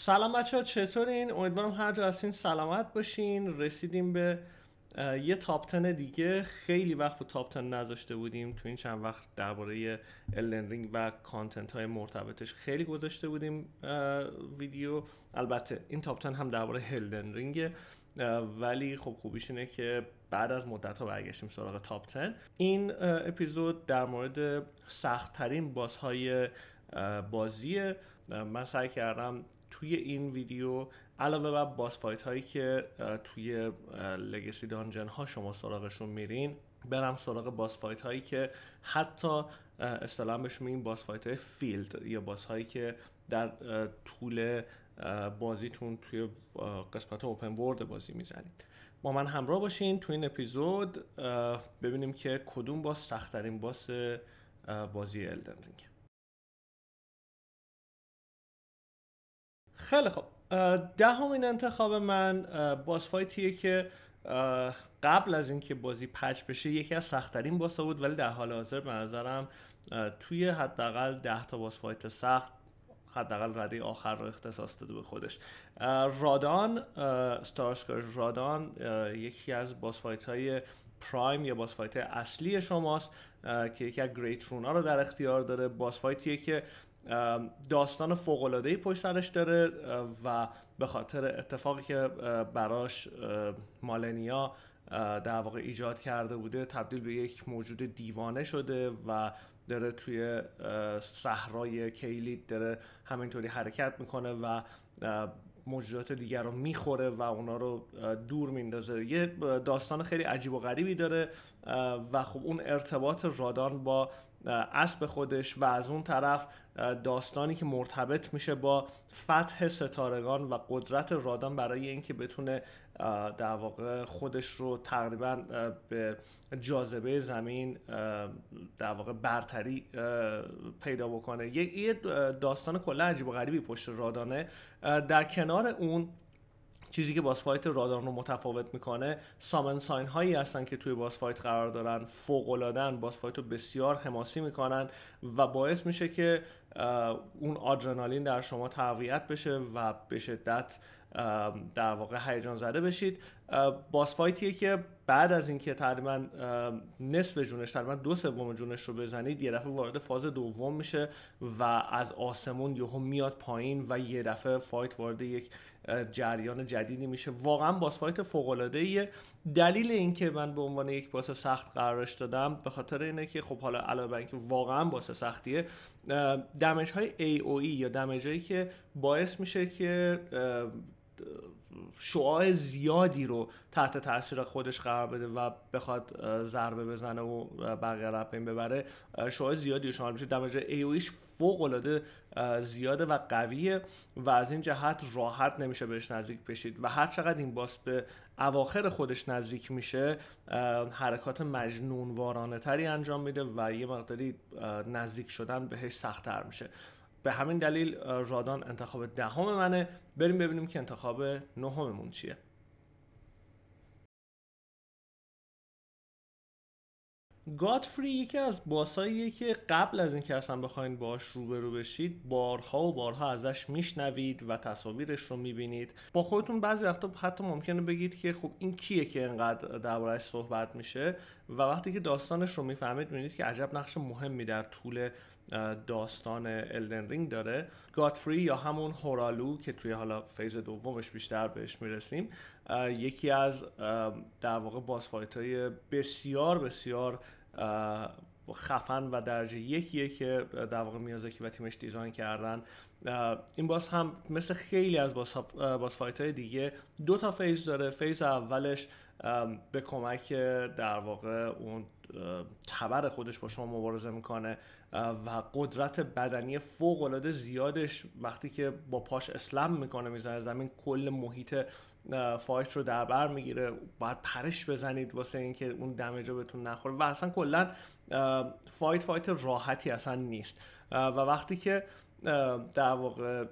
سلام بچه ها چطورین؟ امیدوارم هر جا هستین سلامت باشین رسیدیم به یه تاپتن دیگه خیلی وقت به تاپتن نذاشته بودیم تو این چند وقت درباره النرینگ و کانتنت های مرتبطش خیلی گذاشته بودیم ویدیو البته این تاپتن هم درباره رینگه ولی خب خوبیش اینه که بعد از مدت ها برگشتیم سراغ تاپ این اپیزود در مورد سختترین های بازیه من سعی کردم توی این ویدیو علاوه بر باس فایت هایی که توی لگسی دانجن ها شما سراغشون میرین برم سراغ باس فایت هایی که حتی اصطلاحا بهشون میگیم باس فایت های فیلد یا باس هایی که در طول بازیتون توی قسمت اوپن ورد بازی میزنید با من همراه باشین تو این اپیزود ببینیم که کدوم باس سختترین باس بازی الدن رینگه خیلی خب دهمین انتخاب من باس فایتیه که قبل از اینکه بازی پچ بشه یکی از سختترین باسا بود ولی در حال حاضر به نظرم توی حداقل 10 تا باس فایت سخت حداقل رده آخر رو اختصاص داده به خودش رادان ستارسکار رادان یکی از باس فایت های پرایم یا باس فایت اصلی شماست که یکی از گریت رونا رو در اختیار داره باس فایتیه که داستان فوق العاده پشت سرش داره و به خاطر اتفاقی که براش مالنیا در واقع ایجاد کرده بوده تبدیل به یک موجود دیوانه شده و داره توی صحرای کیلید داره همینطوری حرکت میکنه و موجودات دیگر رو میخوره و اونا رو دور میندازه یه داستان خیلی عجیب و غریبی داره و خب اون ارتباط رادان با اسب خودش و از اون طرف داستانی که مرتبط میشه با فتح ستارگان و قدرت رادان برای اینکه بتونه در واقع خودش رو تقریبا به جاذبه زمین در واقع برتری پیدا بکنه یه داستان کلا عجیب و غریبی پشت رادانه در کنار اون چیزی که باسفایت رادان رو متفاوت میکنه سامن ساین هایی هستن که توی باسفایت قرار دارن فوق باسفایت رو بسیار حماسی میکنن و باعث میشه که اون آدرنالین در شما تقویت بشه و به شدت در واقع هیجان زده بشید باس فایتیه که بعد از اینکه تقریبا نصف جونش تقریبا دو سوم جونش رو بزنید یه دفعه وارد فاز دوم میشه و از آسمون یهو میاد پایین و یه دفعه فایت وارد یک جریان جدیدی میشه واقعا باس فایت فوق العاده دلیل اینکه من به عنوان یک باس سخت قرارش دادم به خاطر اینه که خب حالا علاوه بر اینکه واقعا باس سختیه دمیج های AOE یا دمیج هایی که باعث میشه که شعاع زیادی رو تحت تاثیر خودش قرار بده و بخواد ضربه بزنه و بقیه رو این ببره شعاع زیادی رو شامل میشه دمج ایویش فوق العاده زیاده و قویه و از این جهت راحت نمیشه بهش نزدیک بشید و هر چقدر این باس به اواخر خودش نزدیک میشه حرکات مجنون وارانه تری انجام میده و یه مقداری نزدیک شدن بهش سختتر میشه به همین دلیل رادان انتخاب دهم منه بریم ببینیم که انتخاب نهممون چیه گادفری یکی از باساییه که قبل از اینکه اصلا بخواین باش روبرو بشید بارها و بارها ازش میشنوید و تصاویرش رو میبینید با خودتون بعضی وقتا حتی ممکنه بگید که خب این کیه که انقدر دربارهش صحبت میشه و وقتی که داستانش رو میفهمید میبینید که عجب نقش مهمی در طول داستان الدن رینگ داره گادفری یا همون هورالو که توی حالا فیز دومش بیشتر بهش میرسیم یکی از در واقع های بسیار بسیار خفن و درجه یکیه که در واقع میازاکی و تیمش دیزاین کردن این باس هم مثل خیلی از باس فایت های دیگه دو تا فیز داره فیز اولش به کمک در واقع اون تبر خودش با شما مبارزه میکنه و قدرت بدنی فوق العاده زیادش وقتی که با پاش اسلم میکنه میزنه زمین کل محیط فایت رو در بر میگیره باید پرش بزنید واسه اینکه اون دمیج رو بهتون نخوره و اصلا کلا فایت فایت راحتی اصلا نیست و وقتی که در واقع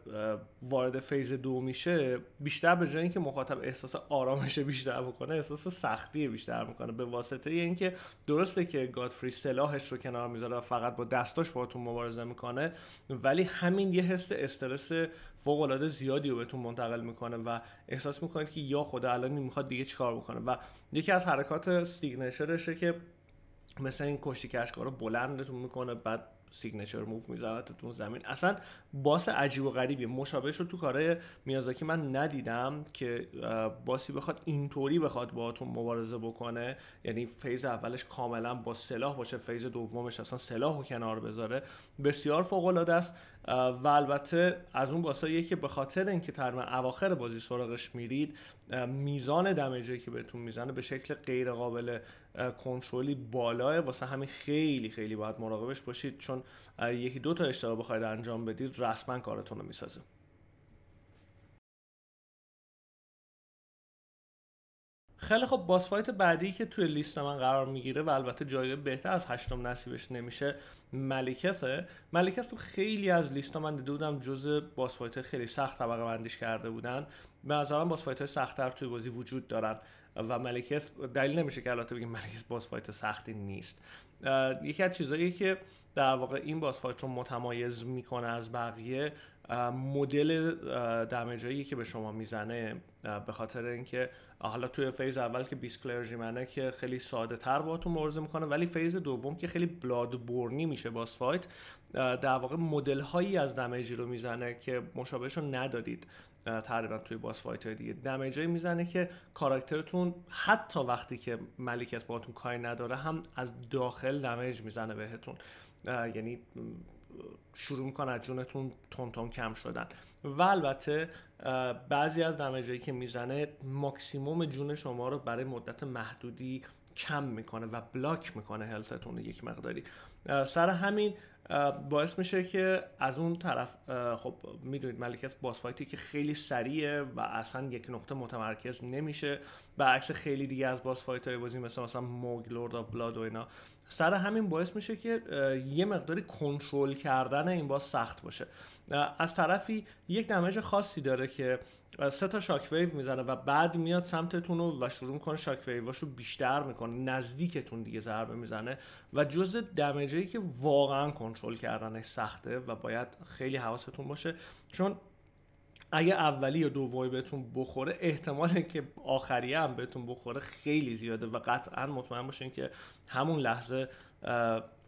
وارد فیز دو میشه بیشتر به جای اینکه مخاطب احساس آرامش بیشتر بکنه احساس سختی بیشتر میکنه به واسطه اینکه درسته که گادفری سلاحش رو کنار میذاره و فقط با دستاش باهاتون مبارزه میکنه ولی همین یه حس استرس فوق العاده زیادی رو بهتون منتقل میکنه و احساس میکنید که یا خدا الان میخواد دیگه چیکار بکنه و یکی از حرکات سیگنچرشه که مثل این کشتی کشکارو بلندتون میکنه بعد سیگنچر موو تو زمین اصلا باس عجیب و غریبی مشابهش رو تو کارهای میازاکی من ندیدم که باسی بخواد اینطوری بخواد باهاتون مبارزه بکنه یعنی فیز اولش کاملا با سلاح باشه فیز دومش اصلا سلاح و کنار بذاره بسیار فوق العاده است و البته از اون باساییه که به خاطر اینکه ترم اواخر بازی سراغش میرید میزان دمیجی که بهتون میزنه به شکل غیر قابل کنترلی بالاه واسه همین خیلی خیلی باید مراقبش باشید چون یکی دو تا اشتباه بخواید انجام بدید رسما کارتون رو میسازه خیلی خب باس فایت بعدی که توی لیست من قرار میگیره و البته جای بهتر از هشتم نصیبش نمیشه ملیکسه، ملکس تو خیلی از لیست من دیده بودم جز باس فایت خیلی سخت طبقه بندیش کرده بودن به نظرم باس فایت های سختتر توی بازی وجود دارن و ملکس دلیل نمیشه که البته بگیم ملیکس باس فایت سختی نیست یکی از چیزهایی که در واقع این باس فایت رو متمایز میکنه از بقیه مدل دمیجایی که به شما میزنه به خاطر اینکه حالا توی فیز اول که بیس کلرژیمنه که خیلی ساده تر باهاتون مبارزه میکنه ولی فیز دوم که خیلی بلاد بورنی میشه باس فایت در واقع مدل هایی از دمیجی رو میزنه که مشابهش رو ندادید تقریبا توی باس فایت های دیگه دمیج میزنه که کاراکترتون حتی وقتی که با باهاتون کاری نداره هم از داخل دمیج میزنه بهتون یعنی شروع میکنه از جونتون تون تون کم شدن و البته بعضی از دمجایی که میزنه ماکسیموم جون شما رو برای مدت محدودی کم میکنه و بلاک میکنه هلتتون یک مقداری سر همین باعث میشه که از اون طرف خب میدونید ملکه باس فایتی که خیلی سریعه و اصلا یک نقطه متمرکز نمیشه عکس خیلی دیگه از باس فایت های بازی مثل مثلا موگ لورد بلاد و اینا سر همین باعث میشه که یه مقداری کنترل کردن این باز سخت باشه از طرفی یک دمج خاصی داره که سه تا شاک ویو میزنه و بعد میاد سمتتون و شروع میکنه شاک رو بیشتر میکنه نزدیکتون دیگه ضربه میزنه و جز ای که واقعا کنترل کردنش سخته و باید خیلی حواستون باشه چون اگه اولی یا دومی بهتون بخوره احتمال که آخری هم بهتون بخوره خیلی زیاده و قطعا مطمئن باشین که همون لحظه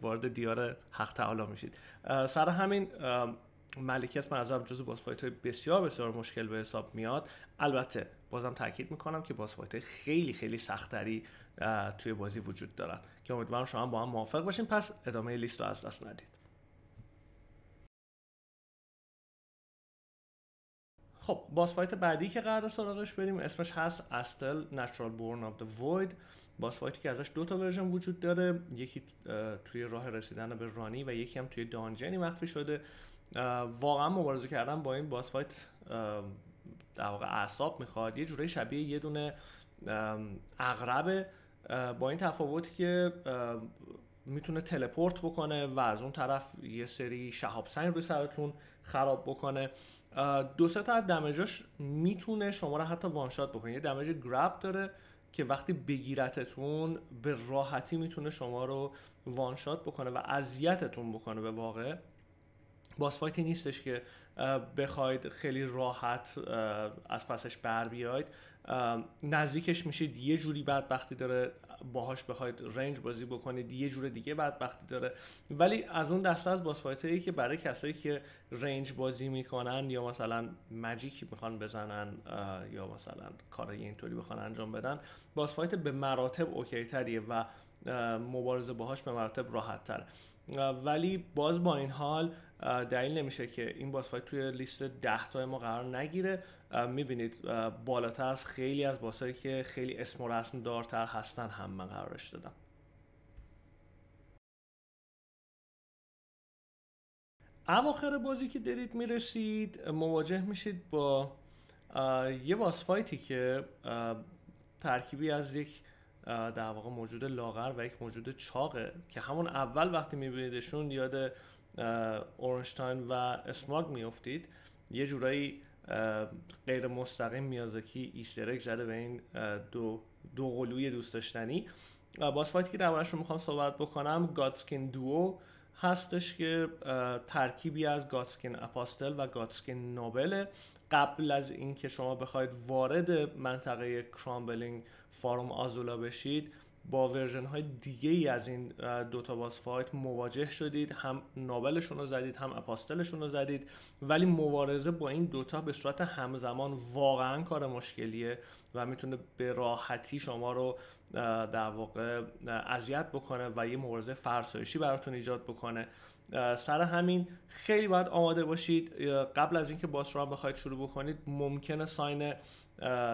وارد دیار حق تعالی میشید سر همین ملکیت از نظرم جزو باس های بسیار بسیار مشکل به حساب میاد البته بازم تاکید میکنم که بازفایت فایت خیلی خیلی سختری توی بازی وجود دارن که امیدوارم شما با هم موافق باشین پس ادامه لیست رو از دست ندید خب بازفایت فایت بعدی که قرار سراغش بریم اسمش هست استل natural بورن آف دا وید باس فایتی که ازش دوتا ورژن وجود داره یکی توی راه رسیدن به رانی و یکی هم توی دانجنی مخفی شده واقعا مبارزه کردن با این باس فایت در واقع اعصاب میخواد یه جوری شبیه یه دونه اغربه با این تفاوتی که میتونه تلپورت بکنه و از اون طرف یه سری شهاب سنگ روی سرتون خراب بکنه دو سه تا دمجاش میتونه شما رو حتی وانشات بکنه یه دمج گراب داره که وقتی بگیرتتون به راحتی میتونه شما رو وانشات بکنه و اذیتتون بکنه به واقع باس فایتی نیستش که بخواید خیلی راحت از پسش بر بیاید نزدیکش میشید یه جوری بدبختی داره باهاش بخواید رنج بازی بکنید یه جور دیگه بدبختی داره ولی از اون دسته از باس هایی که برای کسایی که رنج بازی میکنن یا مثلا مجیک میخوان بزنن یا مثلا کار اینطوری بخوان انجام بدن باس فایت به مراتب اوکی تریه و مبارزه باهاش به مراتب راحت ولی باز با این حال دلیل نمیشه که این باس فایت توی لیست 10 تا ما قرار نگیره میبینید بالاتر از خیلی از باسایی که خیلی اسم و رسم دارتر هستن هم من قرارش دادم اواخر بازی که دارید میرسید مواجه میشید با یه باس فایتی که ترکیبی از یک در واقع موجود لاغر و یک موجود چاقه که همون اول وقتی میبینیدشون یاد اورنشتاین و اسماگ میافتید یه جورایی غیر مستقیم میازاکی ایسترک زده به این دو, دو قلوی دوست داشتنی باز فایتی که دربارهش رو میخوام صحبت بکنم گادسکین دوو هستش که ترکیبی از گادسکین اپاستل و گادسکین نوبله قبل از اینکه شما بخواید وارد منطقه کرامبلینگ فارم آزولا بشید با ورژن های دیگه ای از این دوتا باس فایت مواجه شدید هم نابلشون رو زدید هم اپاستلشون رو زدید ولی مبارزه با این دوتا به صورت همزمان واقعا کار مشکلیه و میتونه به راحتی شما رو در واقع اذیت بکنه و یه مبارزه فرسایشی براتون ایجاد بکنه سر همین خیلی باید آماده باشید قبل از اینکه باس ران بخواید شروع بکنید ممکنه ساین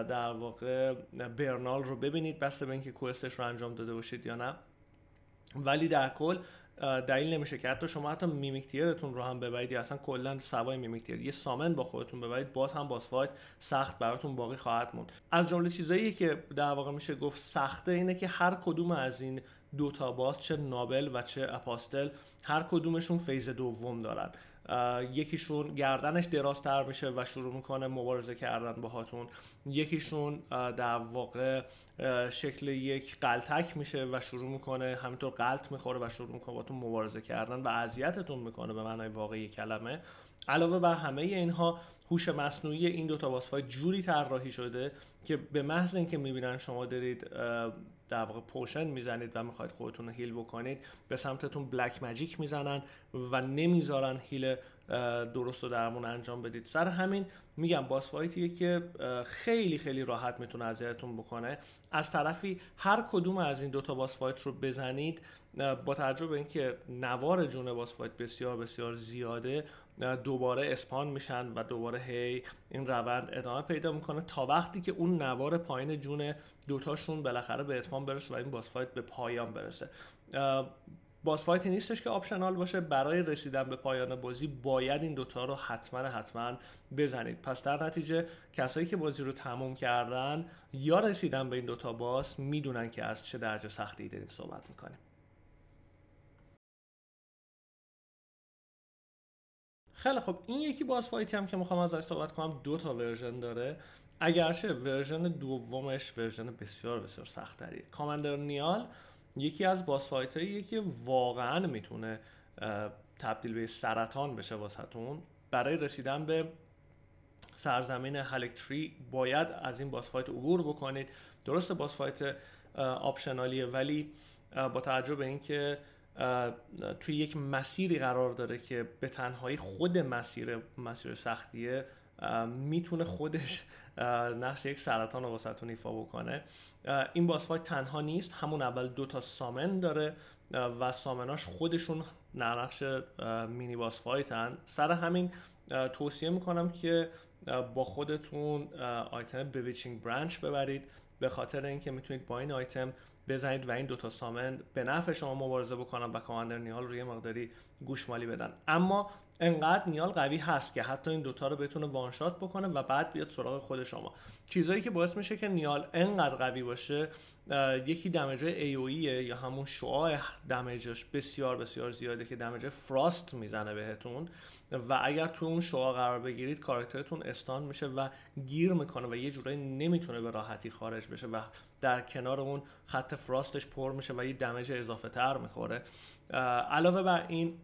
در واقع برنال رو ببینید بسته به اینکه کوستش رو انجام داده باشید یا نه ولی در کل دلیل نمیشه که حتی شما حتی میمیکتیرتون رو هم ببرید یا اصلا کلا سوای میمیکتیر یه سامن با خودتون ببرید باز هم باس فایت سخت براتون باقی خواهد موند از جمله چیزایی که در واقع میشه گفت سخته اینه که هر کدوم از این دو تا باز چه نابل و چه اپاستل هر کدومشون فیز دوم دارن یکیشون گردنش درازتر میشه و شروع میکنه مبارزه کردن باهاتون یکیشون در واقع شکل یک قلتک میشه و شروع میکنه همینطور قلت میخوره و شروع میکنه باتون مبارزه کردن و اذیتتون میکنه به معنای واقعی کلمه علاوه بر همه اینها هوش مصنوعی این دوتا های جوری طراحی شده که به محض اینکه میبینن شما دارید در واقع پوشن میزنید و میخواید خودتون رو هیل بکنید به سمتتون بلک مجیک میزنن و نمیذارن هیل درست و درمون انجام بدید سر همین میگم باس فایتیه که خیلی خیلی راحت میتونه اذیتتون بکنه از طرفی هر کدوم از این دوتا باس فایت رو بزنید با توجه به اینکه نوار جون باس فایت بسیار بسیار زیاده دوباره اسپان میشن و دوباره هی این روند ادامه پیدا میکنه تا وقتی که اون نوار پایین جون دوتاشون بالاخره به اتمام برسه و این باسفایت به پایان برسه باسفایتی نیستش که آپشنال باشه برای رسیدن به پایان بازی باید این دوتا رو حتما حتما بزنید پس در نتیجه کسایی که بازی رو تموم کردن یا رسیدن به این دوتا باس میدونن که از چه درجه سختی داریم صحبت میکنیم خیلی خب این یکی باز هم که میخوام ازش صحبت کنم دو تا ورژن داره اگرچه ورژن دومش ورژن بسیار بسیار تری کامندر نیال یکی از باس فایت هایی که واقعا میتونه تبدیل به سرطان بشه واسهتون برای رسیدن به سرزمین هلکتری باید از این باس فایت عبور بکنید درسته باس فایت آپشنالیه ولی با توجه به اینکه توی یک مسیری قرار داره که به تنهایی خود مسیر مسیر سختیه میتونه خودش نقش یک سرطان رو واسه ایفا بکنه این باس تنها نیست همون اول دو تا سامن داره و سامناش خودشون نقش مینی باس فایتن سر همین توصیه میکنم که با خودتون آیتم بویچینگ برانچ ببرید به خاطر اینکه میتونید با این آیتم بزنید و این دوتا سامن به نفع شما مبارزه بکنن و کاماندر نیال یه مقداری گوشمالی بدن اما انقدر نیال قوی هست که حتی این دوتا رو بتونه وانشات بکنه و بعد بیاد سراغ خود شما چیزایی که باعث میشه که نیال انقدر قوی باشه یکی دمیج های e یا همون شعاع دمیجش بسیار بسیار زیاده که دمیج فراست میزنه بهتون و اگر تو اون شعاع قرار بگیرید کارکترتون استان میشه و گیر میکنه و یه جورایی نمیتونه به راحتی خارج بشه و در کنار اون خط فراستش پر میشه و یه دمیج اضافه تر میخوره علاوه بر این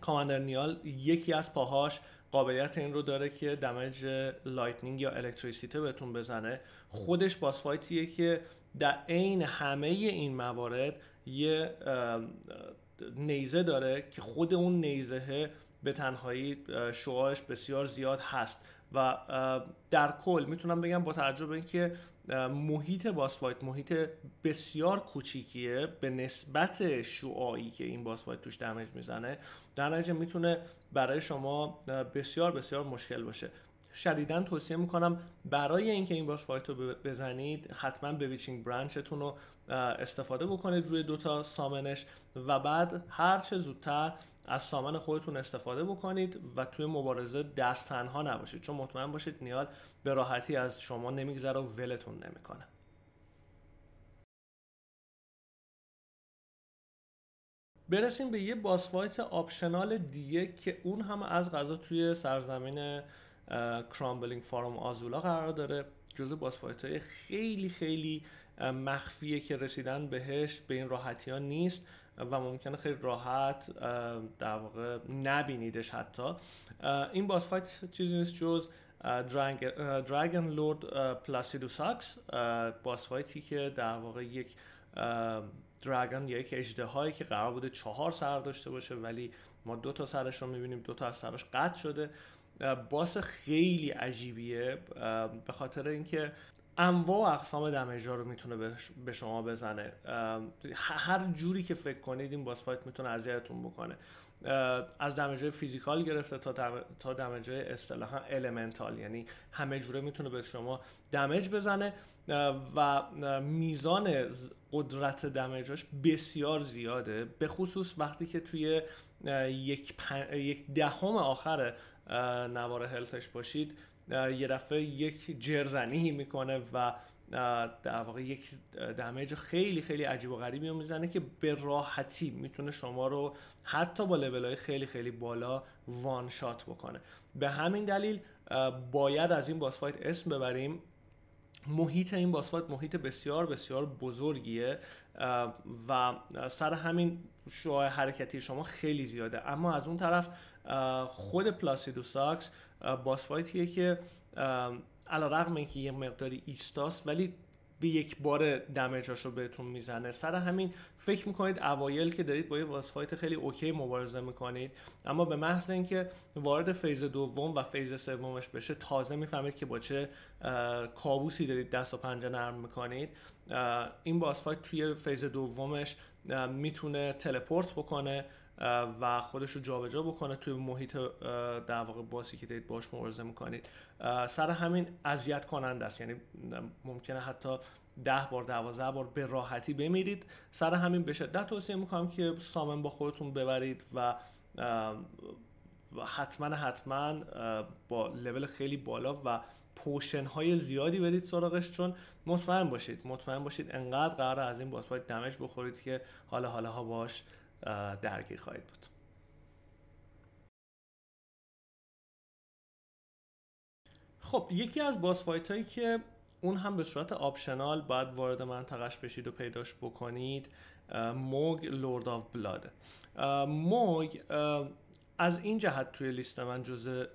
کامندر نیال یکی از پاهاش قابلیت این رو داره که دمج لایتنینگ یا الکتریسیته بهتون بزنه خودش باس که در عین همه این موارد یه نیزه داره که خود اون نیزه به تنهایی شعاعش بسیار زیاد هست و در کل میتونم بگم با توجه به اینکه محیط باسفایت محیط بسیار کوچیکیه به نسبت شعاعی که این باسفایت توش دمج میزنه در نتیجه میتونه برای شما بسیار بسیار مشکل باشه شدیدا توصیه میکنم برای اینکه این باس فایت رو بزنید حتما بویچینگ برانچتون رو استفاده بکنید روی دوتا سامنش و بعد هر چه زودتر از سامن خودتون استفاده بکنید و توی مبارزه دست تنها نباشید چون مطمئن باشید نیال به راحتی از شما نمیگذره و ولتون نمیکنه برسیم به یه باسفایت آپشنال دیگه که اون هم از غذا توی سرزمین کرامبلینگ فارم آزولا قرار داره جزو باسفایت های خیلی خیلی مخفیه که رسیدن بهش به این راحتی ها نیست و ممکنه خیلی راحت در واقع نبینیدش حتی این باسفایت چیزی نیست جز درگن لورد پلاسیدو ساکس باسفایتی که در واقع یک درگن یا یک اجده که قرار بوده چهار سر داشته باشه ولی ما دو تا سرش رو میبینیم دو تا از سرش قطع شده باس خیلی عجیبیه به خاطر اینکه انواع اقسام دمیجا رو میتونه به شما بزنه هر جوری که فکر کنید این باس فایت میتونه اذیتتون بکنه از دمیجای فیزیکال گرفته تا تا دمیجای اصطلاحا المنتال یعنی همه جوره میتونه به شما دمیج بزنه و میزان قدرت دمیجاش بسیار زیاده به خصوص وقتی که توی یک, دهم آخر نوار هلسش باشید یه دفعه یک جرزنی میکنه و در واقع یک دمیج خیلی خیلی عجیب و غریبی میزنه که به راحتی میتونه شما رو حتی با لیول های خیلی خیلی بالا وان شات بکنه به همین دلیل باید از این باسفایت اسم ببریم محیط این باسفایت محیط بسیار بسیار بزرگیه و سر همین شوهای حرکتی شما خیلی زیاده اما از اون طرف خود پلاسیدو ساکس باسفایتیه که علا رقم اینکه یه مقداری ایستاست ولی به یک بار دمیجاش رو بهتون میزنه سر همین فکر میکنید اوایل که دارید با یه واسفایت خیلی اوکی مبارزه میکنید اما به محض اینکه وارد فیز دوم و فیز سومش بشه تازه میفهمید که با چه کابوسی دارید دست و پنجه نرم میکنید این باسفایت توی فیز دومش میتونه تلپورت بکنه و خودش رو جابجا بکنه توی محیط در واقع باسی که دارید باش مبارزه میکنید سر همین اذیت کنند است یعنی ممکنه حتی ده بار دوازده بار به راحتی بمیرید سر همین به شدت توصیه میکنم که سامن با خودتون ببرید و حتما حتما با لول خیلی بالا و پوشن های زیادی برید سراغش چون مطمئن باشید مطمئن باشید انقدر قرار از این باس دمج بخورید که حالا حالا ها باش درگیر خواهید بود خب یکی از باس هایی که اون هم به صورت آپشنال باید وارد منطقش بشید و پیداش بکنید موگ لورد آف بلاد موگ از این جهت توی لیست من جزء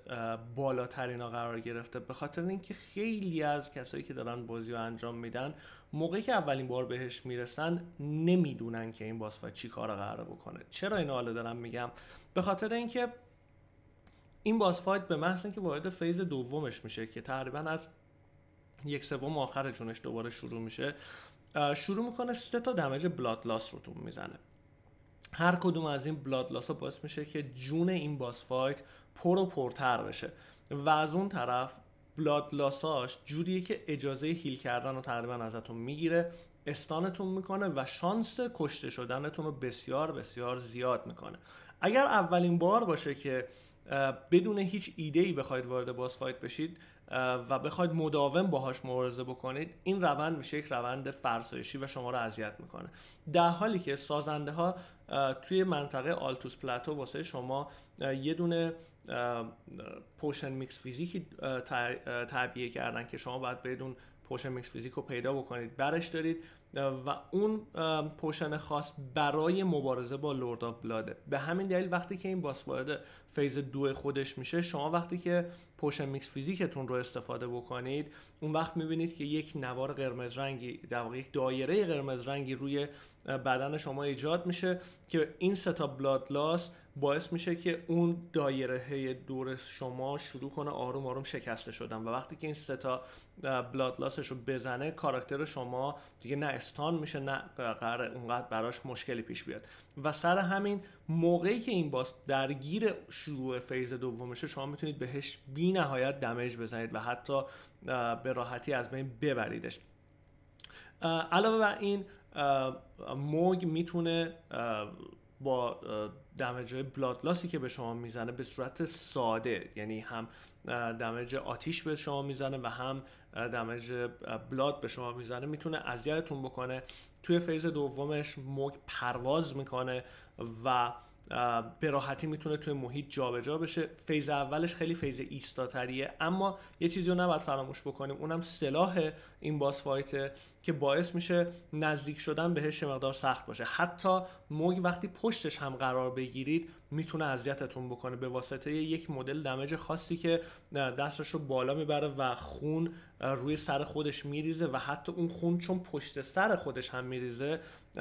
بالاترین ها قرار گرفته به خاطر اینکه خیلی از کسایی که دارن بازی رو انجام میدن موقعی که اولین بار بهش میرسن نمیدونن که این باس فایت چی کار قرار بکنه چرا این حالا دارم میگم به خاطر اینکه این باس فایت به محض که وارد فیز دومش میشه که تقریبا از یک سوم آخر جونش دوباره شروع میشه شروع میکنه سه تا دمج بلاد لاس رو تو میزنه هر کدوم از این بلاد لاسا باعث میشه که جون این باس فایت پر و پرتر بشه و از اون طرف بلاد جوریه که اجازه هیل کردن رو تقریبا ازتون میگیره استانتون میکنه و شانس کشته شدنتون رو بسیار بسیار زیاد میکنه اگر اولین بار باشه که بدون هیچ ایده ای بخواید وارد باس فایت بشید و بخواید مداوم باهاش مبارزه بکنید این روند میشه یک روند فرسایشی و شما رو اذیت میکنه در حالی که سازنده ها توی منطقه آلتوس پلاتو واسه شما یه دونه پوشن میکس فیزیکی تعبیه کردن که شما باید بدون پوشن میکس فیزیک رو پیدا بکنید برش دارید و اون پوشن خاص برای مبارزه با لورد آف بلاده به همین دلیل وقتی که این باس وارد فیز دو خودش میشه شما وقتی که پوشن میکس فیزیکتون رو استفاده بکنید اون وقت میبینید که یک نوار قرمز رنگی در واقع یک دایره قرمز رنگی روی بدن شما ایجاد میشه که این ستا بلاد لاس باعث میشه که اون دایره دور شما شروع کنه آروم آروم شکسته شدن و وقتی که این ستا بلاد لاسش رو بزنه کاراکتر شما دیگه نه استان میشه نه قرار اونقدر براش مشکلی پیش بیاد و سر همین موقعی که این باس درگیر شروع فیز دومشه شما میتونید بهش بی نهایت دمج بزنید و حتی به راحتی از بین ببریدش علاوه بر این موگ میتونه با دمجای بلادلاسی که به شما میزنه به صورت ساده یعنی هم دمج آتیش به شما میزنه و هم دمج بلاد به شما میزنه میتونه اذیتتون بکنه توی فیز دومش موگ پرواز میکنه و به راحتی میتونه توی محیط جابجا جا بشه فیز اولش خیلی فیز ایستاتریه اما یه چیزی رو نباید فراموش بکنیم اونم سلاح این باس فایت که باعث میشه نزدیک شدن بهش یه مقدار سخت باشه حتی موگ وقتی پشتش هم قرار بگیرید میتونه اذیتتون بکنه به واسطه یک مدل دمج خاصی که دستش رو بالا میبره و خون روی سر خودش میریزه و حتی اون خون چون پشت سر خودش هم میریزه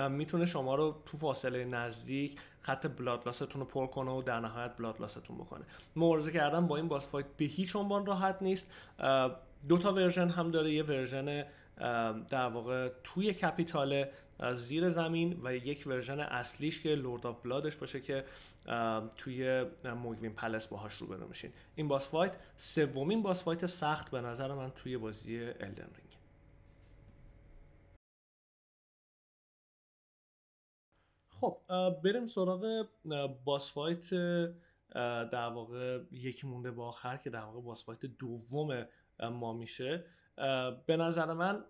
میتونه شما رو تو فاصله نزدیک خط بلادلاستون رو پر کنه و در نهایت بلادلاستون بکنه مبارزه کردن با این باس به هیچ عنوان راحت نیست دو تا ورژن هم داره یه ورژن در واقع توی کپیتال زیر زمین و یک ورژن اصلیش که لورد آف بلادش باشه که توی موگوین پلس باهاش روبرو میشین این باس فایت سومین باس فایت سخت به نظر من توی بازی الدن رینگ خب بریم سراغ باس فایت در واقع یکی مونده با آخر که در واقع باس فایت دوم ما میشه به نظر من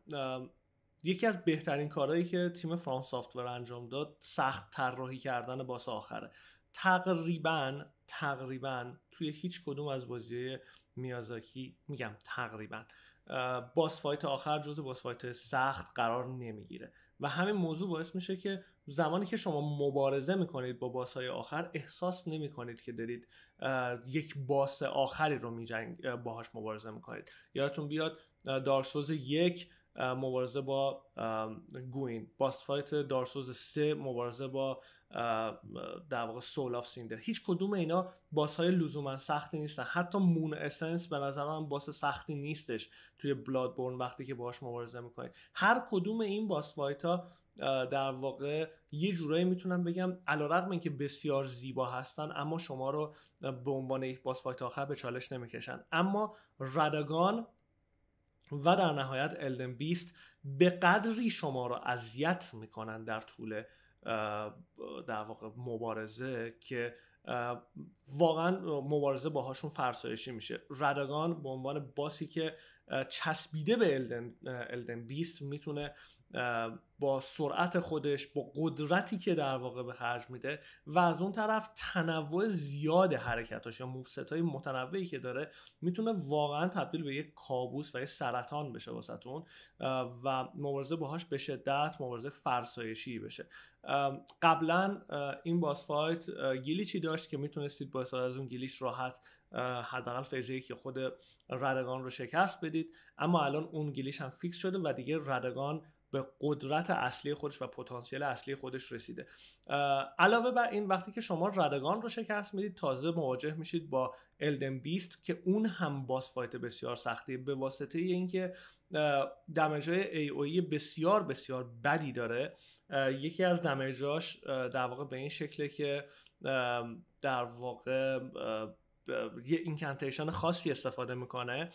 یکی از بهترین کارهایی که تیم فرام سافتور انجام داد سخت طراحی کردن باس آخره تقریبا تقریبا توی هیچ کدوم از بازی میازاکی میگم تقریبا باس فایت آخر جز باس فایت سخت قرار نمیگیره و همین موضوع باعث میشه که زمانی که شما مبارزه میکنید با باس های آخر احساس نمیکنید که دارید یک باس آخری رو می باهاش مبارزه میکنید یادتون بیاد دارسوز یک مبارزه با گوین باس فایت دارسوز سه مبارزه با در واقع سول آف سیندر هیچ کدوم اینا باس های لزوما سختی نیستن حتی مون اسنس به نظر من باس سختی نیستش توی بلاد بورن وقتی که باهاش مبارزه میکنی هر کدوم این باس فایت ها در واقع یه جورایی میتونم بگم علیرغم اینکه بسیار زیبا هستن اما شما رو به عنوان یک باس فایت آخر به چالش نمیکشن اما ردگان و در نهایت الدن بیست به قدری شما رو اذیت میکنن در طول در واقع مبارزه که واقعا مبارزه باهاشون فرسایشی میشه ردگان به عنوان باسی که چسبیده به الدن, الدن بیست میتونه با سرعت خودش با قدرتی که در واقع به خرج میده و از اون طرف تنوع زیاد حرکتاش یا موفست های متنوعی که داره میتونه واقعا تبدیل به یک کابوس و یک سرطان بشه واسهتون و مبارزه باهاش به شدت مبارزه فرسایشی بشه قبلا این باس فایت گیلیچی داشت که میتونستید با استفاده از اون گلیش راحت حداقل فیز که خود ردگان رو شکست بدید اما الان اون گلیش هم فیکس شده و دیگه ردگان به قدرت اصلی خودش و پتانسیل اصلی خودش رسیده علاوه بر این وقتی که شما ردگان رو شکست میدید تازه مواجه میشید با الدن بیست که اون هم باس فایت بسیار سختی به واسطه اینکه دمیج های ای e بسیار بسیار بدی داره یکی از دمیجاش در واقع به این شکله که در واقع یه اینکانتیشن خاصی استفاده میکنه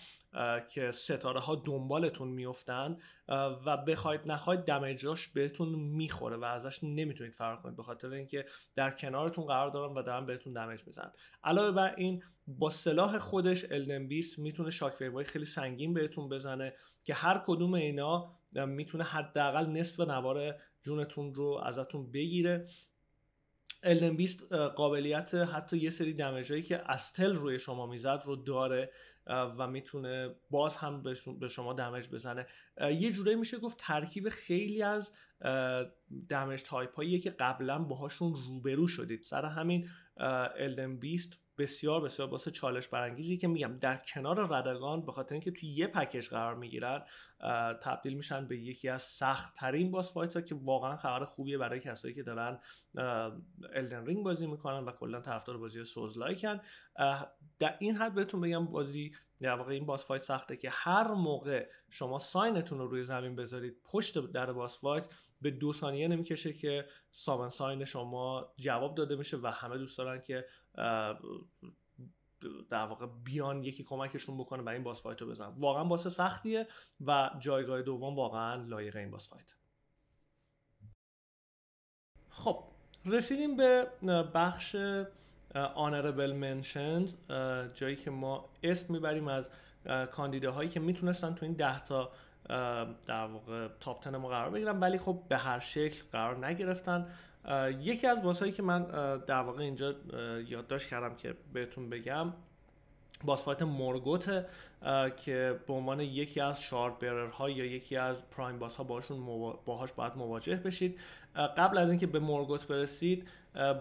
که ستاره ها دنبالتون میفتن و بخواید نخواید دمیجاش بهتون میخوره و ازش نمیتونید فرار کنید به خاطر اینکه در کنارتون قرار دارن و دارن بهتون دمیج میزنن علاوه بر این با سلاح خودش الدن بیست میتونه شاک های خیلی سنگین بهتون بزنه که هر کدوم اینا میتونه حداقل نصف نوار جونتون رو ازتون بگیره الدن بیست قابلیت حتی یه سری دمجایی که استل روی شما میزد رو داره و میتونه باز هم به شما دمج بزنه یه جورایی میشه گفت ترکیب خیلی از دمج تایپ هاییه که قبلا باهاشون روبرو شدید سر همین الدن بیست بسیار بسیار باسه چالش برانگیزی که میگم در کنار ردگان به خاطر اینکه توی یه پکیج قرار میگیرن تبدیل میشن به یکی از سخت ترین باس فایت ها که واقعا خبر خوبیه برای کسایی که دارن الدن رینگ بازی میکنن و کلا طرفدار بازی سوز لایکن در این حد بهتون بگم بازی در واقع این باس فایت سخته که هر موقع شما ساینتون رو روی زمین بذارید پشت در باس فایت به دو ثانیه نمیکشه که سامن ساین شما جواب داده میشه و همه دوست که در واقع بیان یکی کمکشون بکنه برای این باس فایت رو بزنن واقعا باس سختیه و جایگاه دوم واقعا لایق این باس فایت خب رسیدیم به بخش Honorable منشنز جایی که ما اسم میبریم از هایی که میتونستن تو این ده تا در واقع تاپ ما قرار بگیرن ولی خب به هر شکل قرار نگرفتن یکی از باسایی که من در واقع اینجا یادداشت کردم که بهتون بگم باسفایت فایت که به عنوان یکی از شارپ ها یا یکی از پرایم باس ها باشون باهاش باید مواجه بشید قبل از اینکه به مورگوت برسید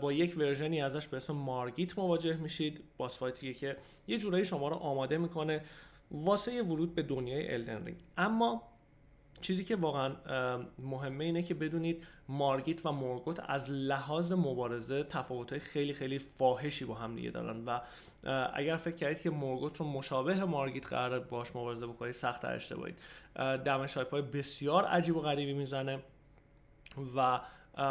با یک ورژنی ازش به اسم مارگیت مواجه میشید باس که یه جورایی شما رو آماده میکنه واسه ورود به دنیای الدن رینگ اما چیزی که واقعا مهمه اینه که بدونید مارگیت و مورگوت از لحاظ مبارزه تفاوت‌های خیلی خیلی فاحشی با هم دیگه دارن و اگر فکر کردید که مورگوت رو مشابه مارگیت قرار باش مبارزه بکنید سخت اشتباهید دمش های بسیار عجیب و غریبی میزنه و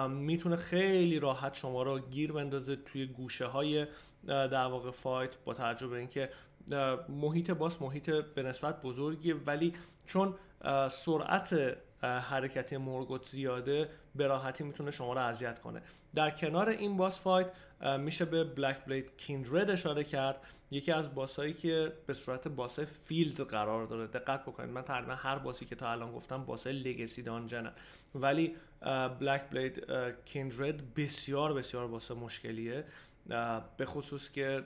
میتونه خیلی راحت شما رو گیر بندازه توی گوشه های در واقع فایت با توجه به اینکه محیط باس محیط به نسبت بزرگیه ولی چون سرعت حرکت مورگوت زیاده به راحتی میتونه شما رو اذیت کنه در کنار این باس فایت میشه به بلک بلید کیندرد اشاره کرد یکی از باسایی که به صورت باسه فیلد قرار داره دقت بکنید من تقریبا هر باسی که تا الان گفتم باسه لگسی دانجنه ولی بلک بلید کیندرد بسیار بسیار باس مشکلیه به خصوص که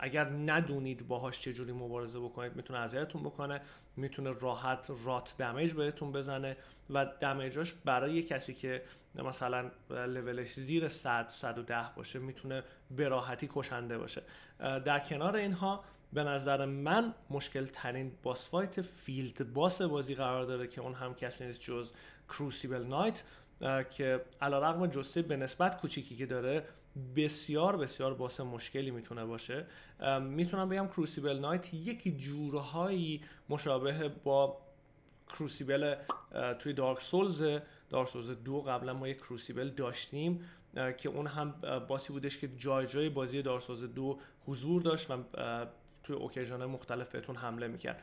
اگر ندونید باهاش چجوری مبارزه بکنید میتونه اذیتتون بکنه میتونه راحت رات دمیج بهتون بزنه و دمیجاش برای کسی که مثلا لولش زیر 100 110 باشه میتونه به راحتی کشنده باشه در کنار اینها به نظر من مشکل ترین باس فایت فیلد باس بازی قرار داره که اون هم کسی نیست جز کروسیبل نایت که علا رقم جسته به نسبت کوچیکی که داره بسیار بسیار باس مشکلی میتونه باشه میتونم بگم کروسیبل نایت یکی جورهایی مشابه با کروسیبل توی دارک سولز دارک دو قبلا ما یک کروسیبل داشتیم که اون هم باسی بودش که جای جای بازی دارک سولز دو حضور داشت و توی اوکیژن مختلف بهتون حمله میکرد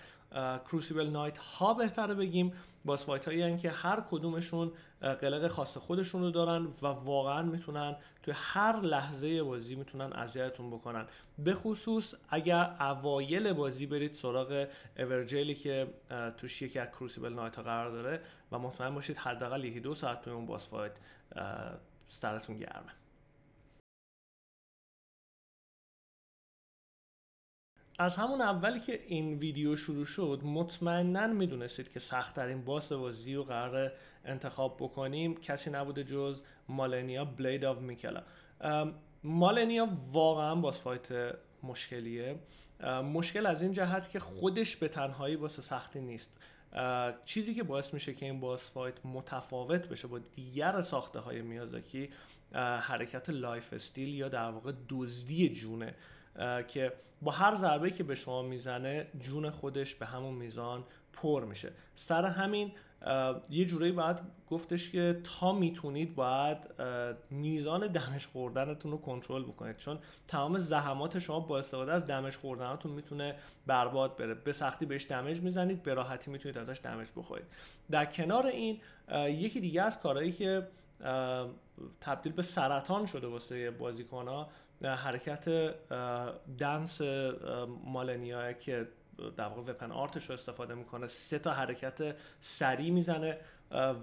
کروسیبل نایت ها بهتره بگیم باس فایت که هر کدومشون قلق خاص خودشون رو دارن و واقعا میتونن توی هر لحظه بازی میتونن اذیتتون بکنن به خصوص اگر اوایل بازی برید سراغ اورجلی که توش یکی از کروسیبل نایت ها قرار داره و مطمئن باشید حداقل یکی دو ساعت توی اون باس فایت سرتون گرمه از همون اول که این ویدیو شروع شد مطمئنا میدونستید که سختترین باس بازی رو قرار انتخاب بکنیم کسی نبوده جز مالنیا بلید آف میکلا مالنیا واقعا باس فایت مشکلیه مشکل از این جهت که خودش به تنهایی باس سختی نیست چیزی که باعث میشه که این باس فایت متفاوت بشه با دیگر ساخته های میازاکی حرکت لایف استیل یا در واقع دزدی جونه که با هر ضربه که به شما میزنه جون خودش به همون میزان پر میشه سر همین یه جورایی باید گفتش که تا میتونید باید میزان دمش خوردنتون رو کنترل بکنید چون تمام زحمات شما با استفاده از دمش خوردنتون میتونه برباد بره به سختی بهش دمج میزنید به راحتی میتونید ازش دمج بخورید در کنار این یکی دیگه از کارهایی که تبدیل به سرطان شده واسه بازیکن ها حرکت دنس مالنیا که در واقع وپن آرتش رو استفاده میکنه سه تا حرکت سریع میزنه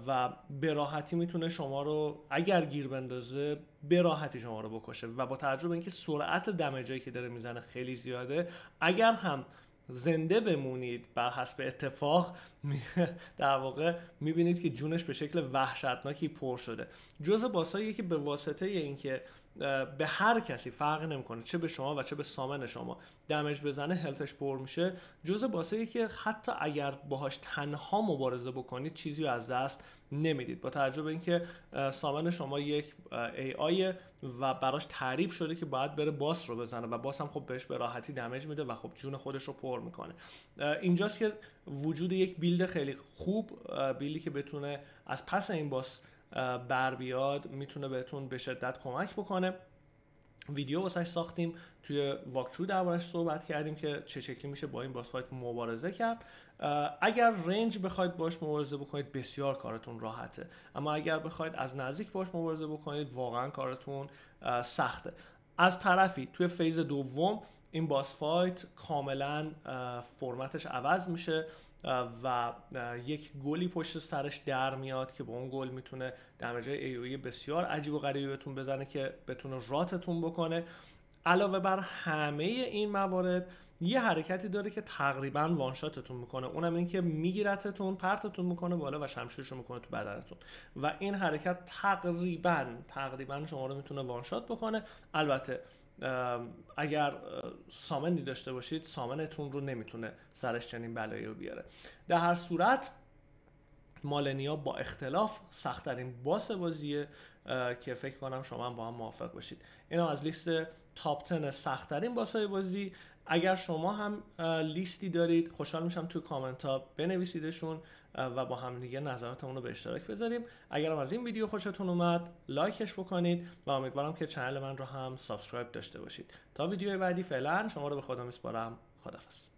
و به راحتی میتونه شما رو اگر گیر بندازه به راحتی شما رو بکشه و با توجه اینکه سرعت دمجایی که داره میزنه خیلی زیاده اگر هم زنده بمونید بر حسب اتفاق در واقع میبینید که جونش به شکل وحشتناکی پر شده جز باسایی که به واسطه اینکه به هر کسی فرق نمیکنه چه به شما و چه به سامن شما دمج بزنه هلتش پر میشه جز باسه که حتی اگر باهاش تنها مبارزه بکنید چیزی رو از دست نمیدید با توجه به اینکه سامن شما یک ای آی و براش تعریف شده که باید بره باس رو بزنه و باس هم خب بهش به راحتی دمج میده و خب جون خودش رو پر میکنه اینجاست که وجود یک بیلد خیلی خوب بیلی که بتونه از پس این باس بر بیاد میتونه بهتون به شدت کمک بکنه ویدیو واسش ساختیم توی واکترو دربارش صحبت کردیم که چه شکلی میشه با این باس فایت مبارزه کرد اگر رنج بخواید باش مبارزه بکنید بسیار کارتون راحته اما اگر بخواید از نزدیک باش مبارزه بکنید واقعا کارتون سخته از طرفی توی فیز دوم این باس فایت کاملا فرمتش عوض میشه و یک گلی پشت سرش در میاد که با اون گل میتونه دمجای ای بسیار عجیب و غریبی بهتون بزنه که بتونه راتتون بکنه علاوه بر همه این موارد یه حرکتی داره که تقریبا وانشاتتون میکنه اونم این که میگیرتتون پرتتون میکنه بالا و شمشیرشو میکنه تو بدنتون و این حرکت تقریبا تقریبا شما رو میتونه وانشات بکنه البته اگر سامنی داشته باشید سامنتون رو نمیتونه سرش چنین بلایی رو بیاره در هر صورت مالنیا با اختلاف سختترین باس بازیه که فکر کنم شما هم با هم موافق باشید این از لیست تاپ 10 سختترین های بازی اگر شما هم لیستی دارید خوشحال میشم تو کامنت ها بنویسیدشون و با دیگه نظراتمون رو به اشتراک بذاریم اگر هم از این ویدیو خوشتون اومد لایکش بکنید و امیدوارم که چنل من رو هم سابسکرایب داشته باشید تا ویدیو بعدی فعلا شما رو به خدا میسپارم خدافظ